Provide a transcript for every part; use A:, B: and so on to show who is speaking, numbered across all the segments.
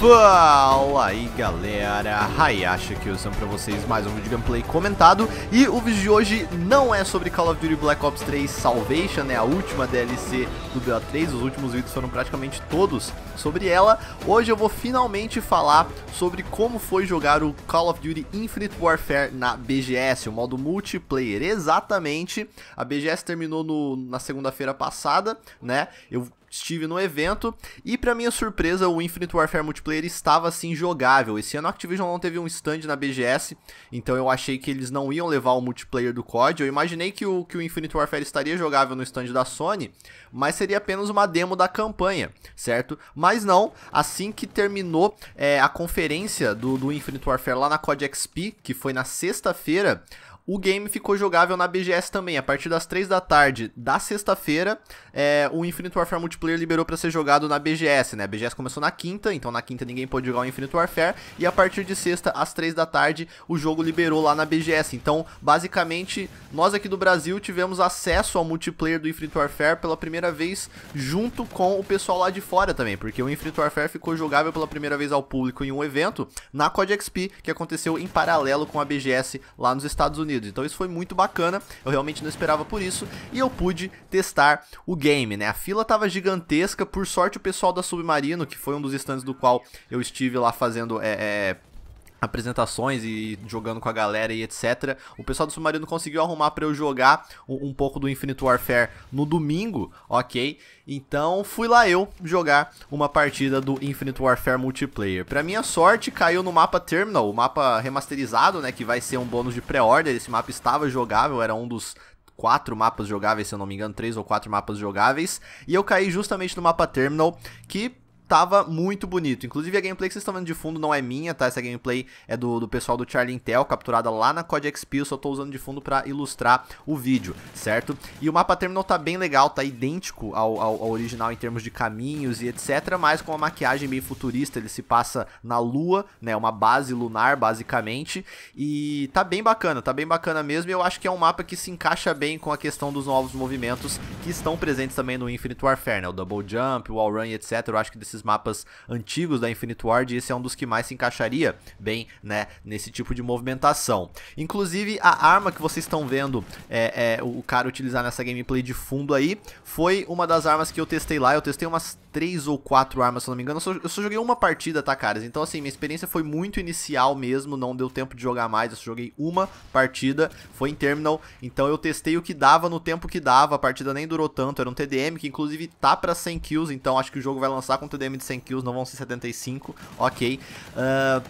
A: Fala aí galera, Hayashi aqui, eu sou pra vocês mais um vídeo de gameplay comentado E o vídeo de hoje não é sobre Call of Duty Black Ops 3 Salvation, né, a última DLC do BO3 Os últimos vídeos foram praticamente todos sobre ela Hoje eu vou finalmente falar sobre como foi jogar o Call of Duty Infinite Warfare na BGS O modo multiplayer, exatamente A BGS terminou no, na segunda-feira passada, né, eu estive no evento e para minha surpresa o Infinite Warfare Multiplayer estava assim jogável. Esse ano a Activision não teve um stand na BGS, então eu achei que eles não iam levar o multiplayer do COD. Eu imaginei que o, que o Infinite Warfare estaria jogável no stand da Sony, mas seria apenas uma demo da campanha, certo? Mas não, assim que terminou é, a conferência do, do Infinite Warfare lá na COD XP, que foi na sexta-feira, o game ficou jogável na BGS também. A partir das 3 da tarde da sexta-feira, é, o Infinite Warfare Multiplayer liberou para ser jogado na BGS, né? A BGS começou na quinta, então na quinta ninguém pôde jogar o Infinite Warfare. E a partir de sexta, às 3 da tarde, o jogo liberou lá na BGS. Então, basicamente, nós aqui do Brasil tivemos acesso ao multiplayer do Infinite Warfare pela primeira vez, junto com o pessoal lá de fora também, porque o Infinite Warfare ficou jogável pela primeira vez ao público em um evento na CodeXP, que aconteceu em paralelo com a BGS lá nos Estados Unidos. Unidos. Então isso foi muito bacana, eu realmente não esperava por isso e eu pude testar o game, né? A fila tava gigantesca, por sorte o pessoal da Submarino, que foi um dos stands do qual eu estive lá fazendo é, é apresentações e jogando com a galera e etc. O pessoal do Submarino conseguiu arrumar para eu jogar um, pouco do Infinite Warfare no domingo, ok? Então fui lá eu jogar uma partida do Infinite Warfare Multiplayer. Para minha sorte, caiu no mapa Terminal, o mapa remasterizado, né, que vai ser um bônus de pré-order. Esse mapa estava jogável, era um dos quatro mapas jogáveis, se eu não me engano, três ou quatro mapas jogáveis, e eu caí justamente no mapa Terminal, que tava muito bonito. Inclusive, a gameplay que vocês estão vendo de fundo não é minha, tá? Essa gameplay é do, do pessoal do Charlie Intel, capturada lá na Codex Pio. Eu só tô usando de fundo pra ilustrar o vídeo, certo? E o mapa terminal tá bem legal, tá idêntico ao, ao, ao original em termos de caminhos e etc, mas com uma maquiagem meio futurista. Ele se passa na lua, né? Uma base lunar, basicamente. E tá bem bacana, tá bem bacana mesmo. E eu acho que é um mapa que se encaixa bem com a questão dos novos movimentos que estão presentes também no Infinite Warfare, né? O Double Jump, o Wall Run, etc. Eu acho que desses aqueles mapas antigos da Infinite Ward, e esse é um dos que mais se encaixaria bem né, nesse tipo de movimentação. Inclusive, a arma que vocês estão vendo é, é, o cara utilizar nessa gameplay de fundo aí, foi uma das armas que eu testei lá, eu testei umas 3 ou 4 armas, se não me engano, eu só, eu só joguei uma partida, tá, caras? Então, assim, minha experiência foi muito inicial mesmo, não deu tempo de jogar mais, eu só joguei uma partida, foi em Terminal, então eu testei o que dava no tempo que dava, a partida nem durou tanto, era um TDM que inclusive tá pra 100 kills, então acho que o jogo vai lançar com TDM de 100 kills, não vão ser 75, ok. Uh,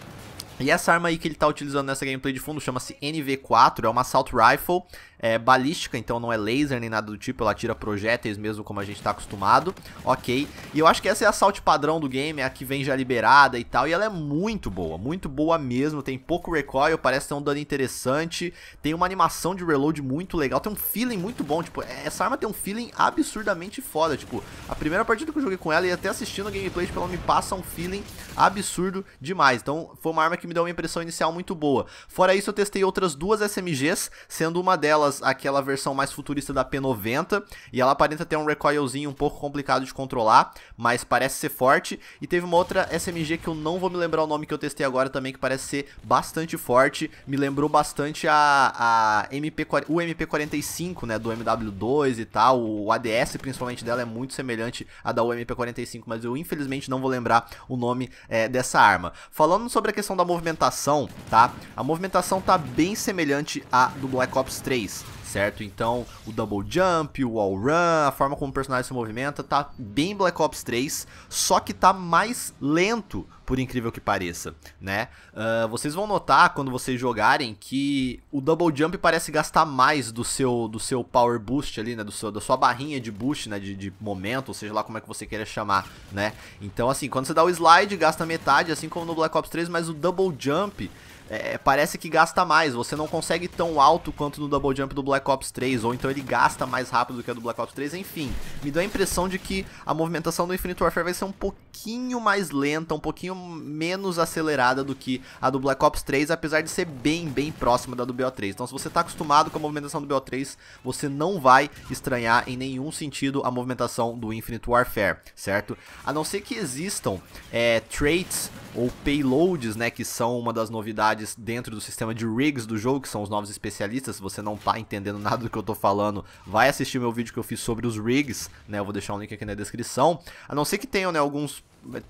A: e essa arma aí que ele tá utilizando nessa gameplay de fundo chama-se NV4, é uma Assault Rifle é, balística, então não é laser nem nada do tipo, ela tira projéteis mesmo como a gente tá acostumado, ok? E eu acho que essa é a assault padrão do game, é a que vem já liberada e tal, e ela é muito boa, muito boa mesmo, tem pouco recoil, parece ter um dano interessante, tem uma animação de reload muito legal, tem um feeling muito bom, tipo, é, essa arma tem um feeling absurdamente foda, tipo, a primeira partida que eu joguei com ela e até assistindo a gameplay, tipo, ela me passa um feeling absurdo demais, então foi uma arma que me deu uma impressão inicial muito boa. Fora isso, eu testei outras duas SMGs, sendo uma delas aquelas, aquela versão mais futurista da P90, e ela aparenta ter um recoilzinho um pouco complicado de controlar, mas parece ser forte. E teve uma outra SMG que eu não vou me lembrar o nome que eu testei agora também, que parece ser bastante forte, me lembrou bastante a, a MP, o MP45, né, do MW2 e tal, o ADS principalmente dela é muito semelhante à da UMP45, mas eu infelizmente não vou lembrar o nome é, dessa arma. Falando sobre a questão da movimentação, tá? A movimentação tá bem semelhante à do Black Ops 3 certo? Então, o double jump, o wall run, a forma como o personagem se movimenta tá bem Black Ops 3, só que tá mais lento, por incrível que pareça, né? Uh, vocês vão notar quando vocês jogarem que o double jump parece gastar mais do seu do seu power boost ali, né, do seu, da sua barrinha de boost, né, de, de momento, ou seja lá como é que você queira chamar, né? Então, assim, quando você dá o slide, gasta metade, assim como no Black Ops 3, mas o double jump é, parece que gasta mais. Você não consegue tão alto quanto no Double Jump do Black Ops 3, ou então ele gasta mais rápido do que a do Black Ops 3, enfim. Me dá a impressão de que a movimentação do Infinite Warfare vai ser um pouquinho mais lenta, um pouquinho menos acelerada do que a do Black Ops 3, apesar de ser bem, bem próxima da do BO3. Então se você está acostumado com a movimentação do BO3, você não vai estranhar em nenhum sentido a movimentação do Infinite Warfare, certo? A não ser que existam é, traits ou payloads, né, que são uma das novidades habilidades dentro do sistema de rigs do jogo, que são os novos especialistas. Se você não tá entendendo nada do que eu tô falando, vai assistir meu vídeo que eu fiz sobre os rigs, né? Eu vou deixar o um link aqui na descrição. A não ser que tenham, né, alguns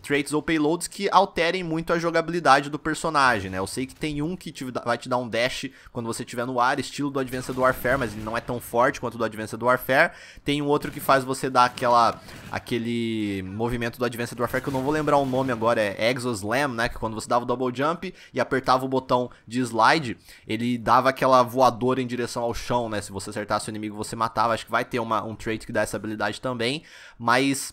A: traits ou payloads que alterem muito a jogabilidade do personagem, né? Eu sei que tem um que te, vai te dar um dash quando você estiver no ar, estilo do Advanced Warfare, mas ele não é tão forte quanto o do Advanced Warfare. Tem um outro que faz você dar aquela, aquele movimento do Advanced Warfare, que eu não vou lembrar o nome agora, é Exoslam, né? Que quando você dava o double jump e apertava o botão de slide, ele dava aquela voadora em direção ao chão, né? Se você acertasse o inimigo, você matava. Acho que vai ter uma, um trait que dá essa habilidade também, mas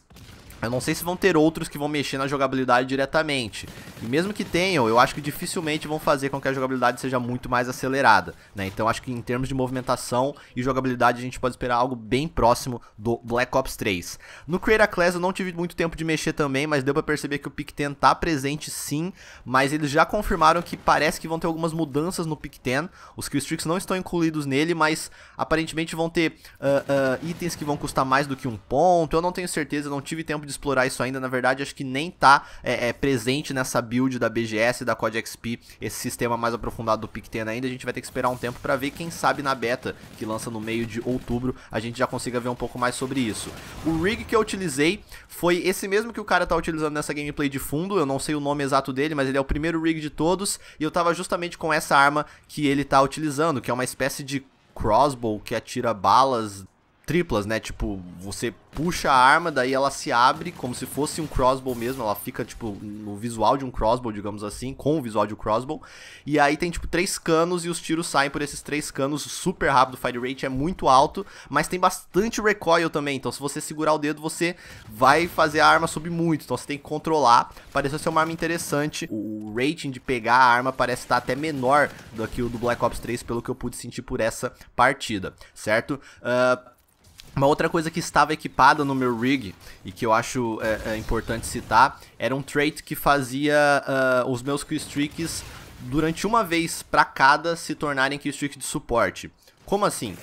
A: eu não sei se vão ter outros que vão mexer na jogabilidade diretamente. E mesmo que tenham, eu acho que dificilmente vão fazer com que a jogabilidade seja muito mais acelerada. Né? Então acho que em termos de movimentação e jogabilidade a gente pode esperar algo bem próximo do Black Ops 3. No Creator Class eu não tive muito tempo de mexer também, mas deu pra perceber que o Picten tá presente sim. Mas eles já confirmaram que parece que vão ter algumas mudanças no Picten. Os Killstreaks não estão incluídos nele, mas aparentemente vão ter uh, uh, itens que vão custar mais do que um ponto. Eu não tenho certeza, não tive tempo de de explorar isso ainda. Na verdade, acho que nem tá é, é, presente nessa build da BGS da Code XP esse sistema mais aprofundado do Picten ainda. A gente vai ter que esperar um tempo para ver. Quem sabe na beta, que lança no meio de outubro, a gente já consiga ver um pouco mais sobre isso. O rig que eu utilizei foi esse mesmo que o cara tá utilizando nessa gameplay de fundo. Eu não sei o nome exato dele, mas ele é o primeiro rig de todos. E eu tava justamente com essa arma que ele tá utilizando, que é uma espécie de crossbow que atira balas triplas, né? Tipo, você puxa a arma, daí ela se abre como se fosse um crossbow mesmo, ela fica, tipo, no visual de um crossbow, digamos assim, com o visual de um crossbow. E aí tem, tipo, três canos e os tiros saem por esses três canos super rápido, o fire rate é muito alto, mas tem bastante recoil também, então se você segurar o dedo, você vai fazer a arma subir muito, então você tem que controlar. Pareceu ser uma arma interessante, o rating de pegar a arma parece estar até menor do que o do Black Ops 3, pelo que eu pude sentir por essa partida, certo? Uh, uma outra coisa que estava equipada no meu rig e que eu acho é, é importante citar era um trait que fazia uh, os meus killstreaks durante uma vez para cada se tornarem killstreaks de suporte. Como assim?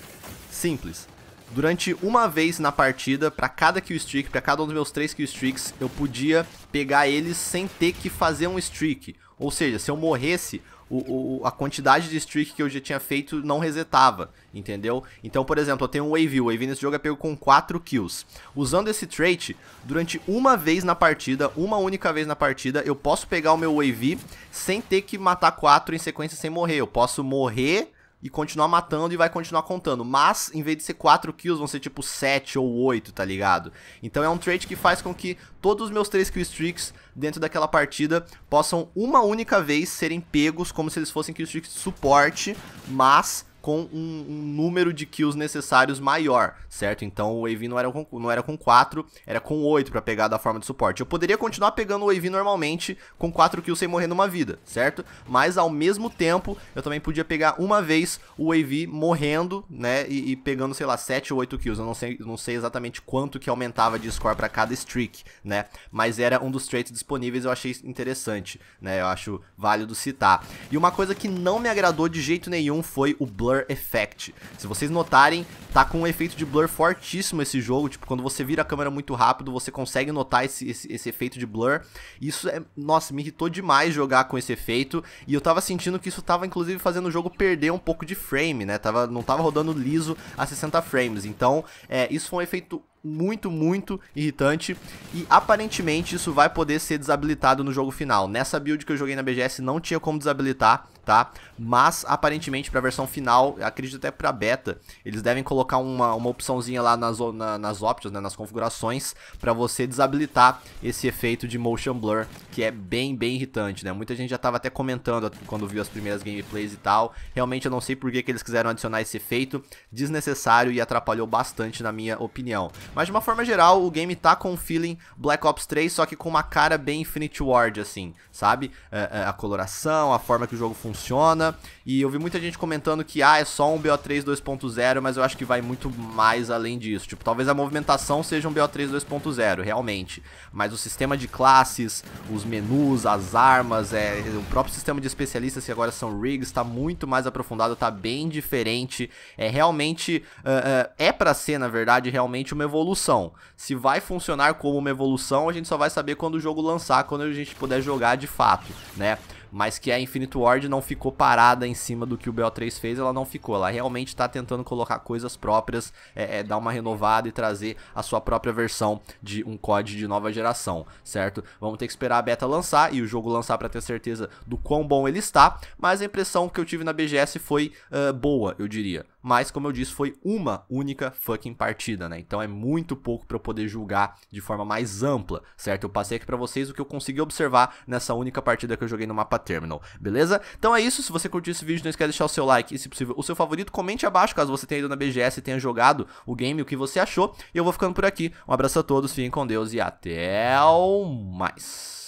A: Simples. Durante uma vez na partida, para cada killstreak, para cada um dos meus três killstreaks, eu podia pegar eles sem ter que fazer um streak. Ou seja, se eu morresse, o, o, a quantidade de streak que eu já tinha feito não resetava, entendeu? Então, por exemplo, eu tenho um Wavy, o Wavy nesse jogo é pego com 4 kills. Usando esse trait, durante uma vez na partida, uma única vez na partida, eu posso pegar o meu Wavy sem ter que matar 4 em sequência sem morrer. Eu posso morrer e continuar matando e vai continuar contando. Mas, em vez de ser 4 kills, vão ser tipo 7 ou 8, tá ligado? Então é um trait que faz com que todos os meus 3 killstreaks dentro daquela partida possam uma única vez serem pegos como se eles fossem killstreaks de suporte, mas com um, um, número de kills necessários maior, certo? Então o Wave não era com, não era com 4, era com 8 para pegar da forma de suporte. Eu poderia continuar pegando o Wave normalmente com 4 kills sem morrer numa vida, certo? Mas ao mesmo tempo, eu também podia pegar uma vez o Wave morrendo, né, e, e pegando, sei lá, 7 ou 8 kills. Eu não sei, não sei exatamente quanto que aumentava de score para cada streak, né? Mas era um dos traits disponíveis, eu achei interessante, né? Eu acho válido citar. E uma coisa que não me agradou de jeito nenhum foi o Blur Blur Effect. Se vocês notarem, tá com um efeito de blur fortíssimo esse jogo, tipo, quando você vira a câmera muito rápido, você consegue notar esse, esse, esse efeito de blur. Isso é, nossa, me irritou demais jogar com esse efeito, e eu tava sentindo que isso tava, inclusive, fazendo o jogo perder um pouco de frame, né? Tava, não tava rodando liso a 60 frames, então, é, isso foi um efeito muito, muito irritante e aparentemente isso vai poder ser desabilitado no jogo final. Nessa build que eu joguei na BGS não tinha como desabilitar, tá? Mas aparentemente para a versão final, acredito até para beta, eles devem colocar uma, uma opçãozinha lá nas, na, nas options, né, nas configurações, para você desabilitar esse efeito de motion blur, que é bem, bem irritante, né? Muita gente já tava até comentando quando viu as primeiras gameplays e tal. Realmente eu não sei por que, que eles quiseram adicionar esse efeito desnecessário e atrapalhou bastante, na minha opinião. Mas de uma forma geral, o game tá com um feeling Black Ops 3, só que com uma cara bem Infinity Ward, assim, sabe? A, é, é, a coloração, a forma que o jogo funciona funciona. E eu vi muita gente comentando que, ah, é só um BO3 2.0, mas eu acho que vai muito mais além disso. Tipo, talvez a movimentação seja um BO3 2.0, realmente. Mas o sistema de classes, os menus, as armas, é, o próprio sistema de especialistas, que agora são rigs, tá muito mais aprofundado, tá bem diferente. É realmente, uh, uh, é para ser, na verdade, realmente uma evolução. Se vai funcionar como uma evolução, a gente só vai saber quando o jogo lançar, quando a gente puder jogar de fato, né? mas que a Infinite Ward não ficou parada em cima do que o BO3 fez, ela não ficou. Ela realmente está tentando colocar coisas próprias, é, é, dar uma renovada e trazer a sua própria versão de um COD de nova geração, certo? Vamos ter que esperar a beta lançar e o jogo lançar para ter certeza do quão bom ele está, mas a impressão que eu tive na BGS foi uh, boa, eu diria mas como eu disse, foi uma única fucking partida, né? Então é muito pouco para eu poder julgar de forma mais ampla, certo? Eu passei aqui para vocês o que eu consegui observar nessa única partida que eu joguei no mapa Terminal, beleza? Então é isso, se você curtiu esse vídeo, não esquece de deixar o seu like e, se possível, o seu favorito. Comente abaixo caso você tenha ido na BGS e tenha jogado o game, o que você achou. E eu vou ficando por aqui. Um abraço a todos, fiquem com Deus e até mais.